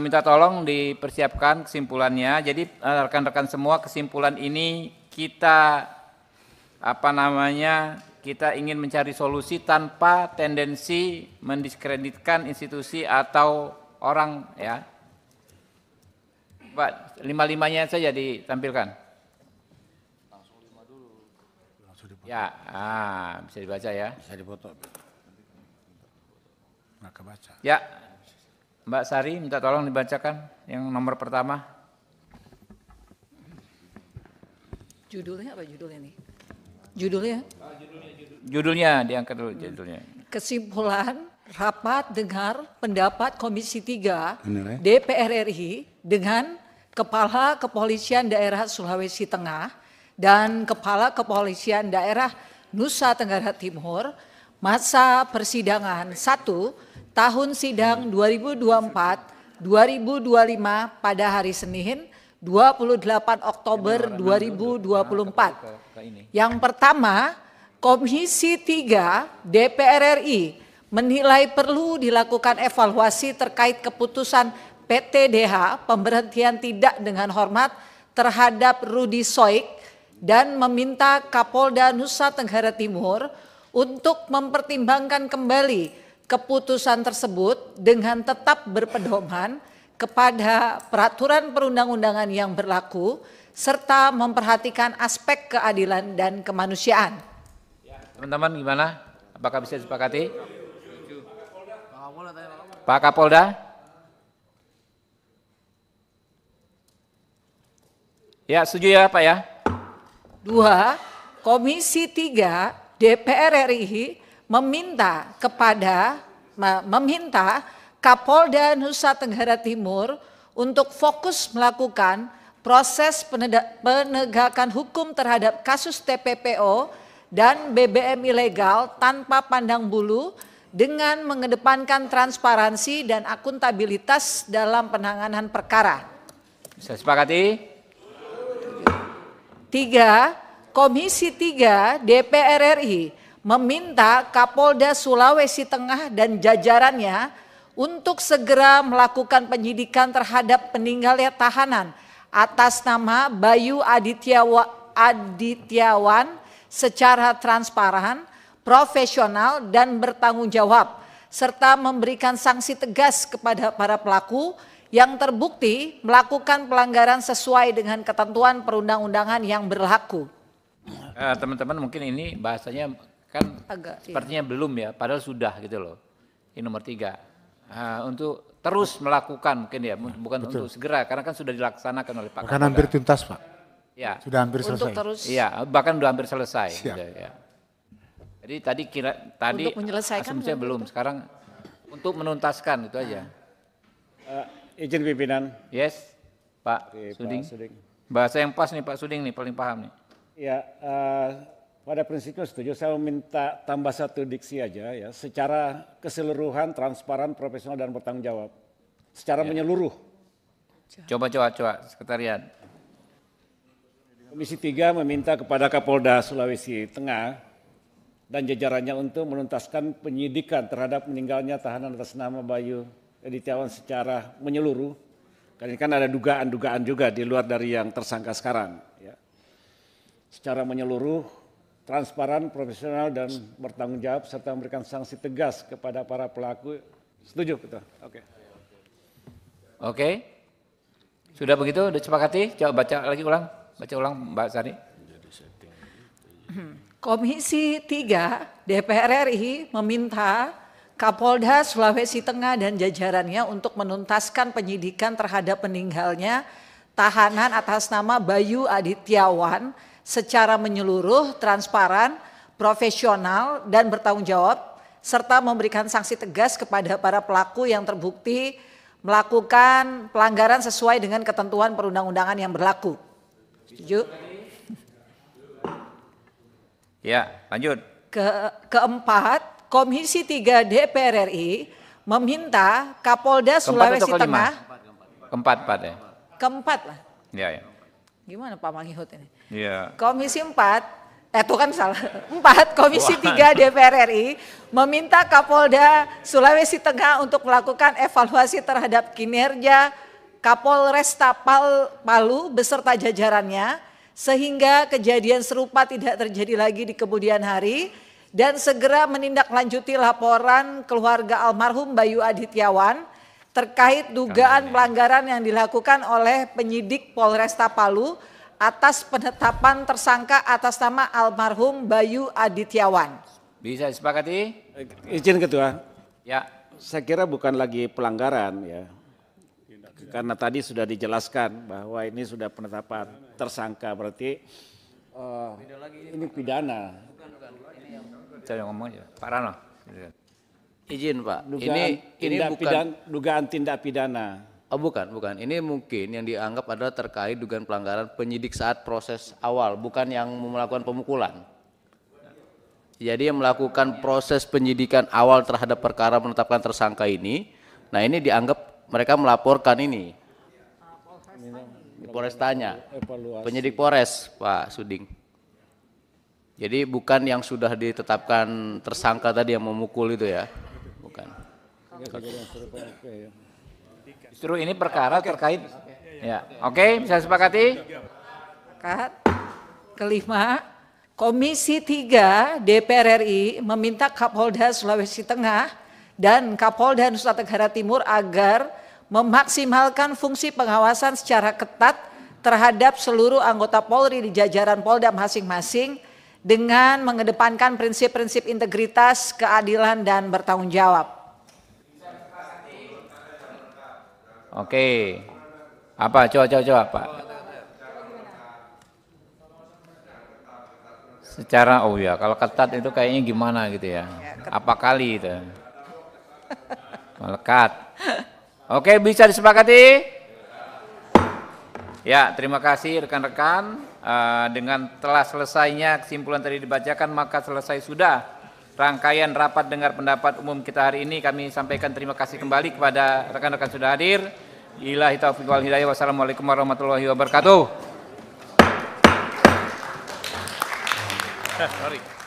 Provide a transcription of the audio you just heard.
minta tolong dipersiapkan kesimpulannya. Jadi eh, rekan-rekan semua kesimpulan ini kita apa namanya kita ingin mencari solusi tanpa tendensi mendiskreditkan institusi atau orang ya. Pak, lima-limanya saja ditampilkan. Langsung lima dulu. Langsung ya, ah, bisa dibaca ya. Bisa dipotong Nggak kebaca. Ya, Mbak Sari minta tolong dibacakan yang nomor pertama. Judulnya apa judulnya nih? Judulnya? Ah, judulnya, judulnya diangkat dulu hmm. judulnya. Kesimpulan rapat dengar pendapat Komisi 3 DPR RI dengan Kepala Kepolisian Daerah Sulawesi Tengah dan Kepala Kepolisian Daerah Nusa Tenggara Timur masa persidangan 1 tahun sidang 2024 2025 pada hari Senin 28 Oktober 2024. Nah, Yang pertama, Komisi 3 DPR RI menilai perlu dilakukan evaluasi terkait keputusan PTDH pemberhentian tidak dengan hormat terhadap Rudi Soik dan meminta Kapolda Nusa Tenggara Timur untuk mempertimbangkan kembali keputusan tersebut dengan tetap berpedoman kepada peraturan perundang-undangan yang berlaku serta memperhatikan aspek keadilan dan kemanusiaan. Teman-teman gimana? Apakah bisa disepakati? Pak Kapolda? Ya, setuju ya Pak ya? Dua, Komisi 3 DPR RI meminta kepada meminta Kapolda Nusa Tenggara Timur untuk fokus melakukan proses penegakan hukum terhadap kasus TPPO dan BBM ilegal tanpa pandang bulu dengan mengedepankan transparansi dan akuntabilitas dalam penanganan perkara. Bisa sepakati? Tiga, Komisi 3 DPR RI meminta Kapolda Sulawesi Tengah dan jajarannya untuk segera melakukan penyidikan terhadap peninggalnya tahanan atas nama Bayu Adityawa, Adityawan secara transparan, profesional dan bertanggung jawab serta memberikan sanksi tegas kepada para pelaku yang terbukti melakukan pelanggaran sesuai dengan ketentuan perundang-undangan yang berlaku. Eh, teman-teman mungkin ini bahasanya Kan Agak, iya. sepertinya iya. belum ya, padahal sudah gitu loh. Ini nomor tiga. uh, untuk terus melakukan mungkin ya, ya, bukan Betul. untuk segera, karena kan sudah dilaksanakan oleh Pak kan hampir tuntas Pak. Ya. Sudah hampir untuk selesai. Terus ya bahkan sudah hampir selesai. Siap. Gitu, ya. Jadi tadi kira tadi asumsinya belum. Sekarang untuk menuntaskan itu aja. Uh, izin pimpinan. Yes, Pak Oke, Suding. Pak Suding. Bahasa yang pas nih Pak Suding nih paling paham nih. Ya, uh, pada prinsipnya setuju, saya minta tambah satu diksi aja ya, secara keseluruhan, transparan, profesional, dan bertanggung jawab. Secara ya. menyeluruh. Coba, coba, coba, sekretariat. Komisi 3 meminta kepada Kapolda Sulawesi Tengah dan jajarannya untuk menuntaskan penyidikan terhadap meninggalnya tahanan atas nama Bayu Editawan secara menyeluruh. Karena ini kan ada dugaan-dugaan juga di luar dari yang tersangka sekarang. Ya. Secara menyeluruh transparan, profesional, dan bertanggung jawab, serta memberikan sanksi tegas kepada para pelaku. Setuju, betul. Oke. Okay. Oke. Okay. Sudah begitu, sudah sepakati? Coba baca lagi ulang. Baca ulang, Mbak Sari. Komisi 3 DPR RI meminta Kapolda Sulawesi Tengah dan jajarannya untuk menuntaskan penyidikan terhadap meninggalnya tahanan atas nama Bayu Adityawan secara menyeluruh, transparan, profesional, dan bertanggung jawab, serta memberikan sanksi tegas kepada para pelaku yang terbukti melakukan pelanggaran sesuai dengan ketentuan perundang-undangan yang berlaku. Setuju? Ya, lanjut. Ke, keempat, Komisi 3 DPR RI meminta Kapolda Sulawesi keempat Tengah. Keempat, keempat keempat, ya. Keempat lah. keempat, ya. ya. Gimana Pak Mangihut ini? Yeah. Komisi 4, eh kan salah, 4, Komisi 3 DPR RI meminta Kapolda Sulawesi Tengah untuk melakukan evaluasi terhadap kinerja Kapolresta Palu beserta jajarannya sehingga kejadian serupa tidak terjadi lagi di kemudian hari dan segera menindaklanjuti laporan keluarga almarhum Bayu Adityawan terkait dugaan pelanggaran yang dilakukan oleh penyidik Polresta Palu atas penetapan tersangka atas nama almarhum Bayu Adityawan. Bisa disepakati? Izin Ketua. Ya. Saya kira bukan lagi pelanggaran ya. Karena tadi sudah dijelaskan bahwa ini sudah penetapan tersangka berarti uh, ini pidana. Saya ngomong aja. Pak Rano. Izin Pak. Dugaan ini ini bukan pidan, dugaan tindak pidana. Oh, bukan, bukan. Ini mungkin yang dianggap adalah terkait dugaan pelanggaran penyidik saat proses awal, bukan yang melakukan pemukulan. Jadi yang melakukan proses penyidikan awal terhadap perkara menetapkan tersangka ini, nah ini dianggap mereka melaporkan ini. Polres tanya. Penyidik Polres, Pak Suding. Jadi bukan yang sudah ditetapkan tersangka tadi yang memukul itu ya. Bukan. Ya. Justru ini perkara terkait ya. Oke, bisa sepakati? Kat Kelima, Komisi 3 DPR RI meminta Kapolda Sulawesi Tengah dan Kapolda Nusa Tenggara Timur agar memaksimalkan fungsi pengawasan secara ketat terhadap seluruh anggota Polri di jajaran Polda masing-masing dengan mengedepankan prinsip-prinsip integritas, keadilan, dan bertanggung jawab. Oke, apa coba coba coba Pak? Secara oh ya, kalau ketat itu kayaknya gimana gitu ya? ya apa kali itu? Melekat. Oke, bisa disepakati? Ya, terima kasih rekan-rekan. Eh, dengan telah selesainya kesimpulan tadi dibacakan, maka selesai sudah rangkaian rapat dengar pendapat umum kita hari ini. Kami sampaikan terima kasih kembali kepada rekan-rekan sudah hadir. Ilahi taufiq wal hidayah. Wassalamualaikum warahmatullahi wabarakatuh. Eh, sorry.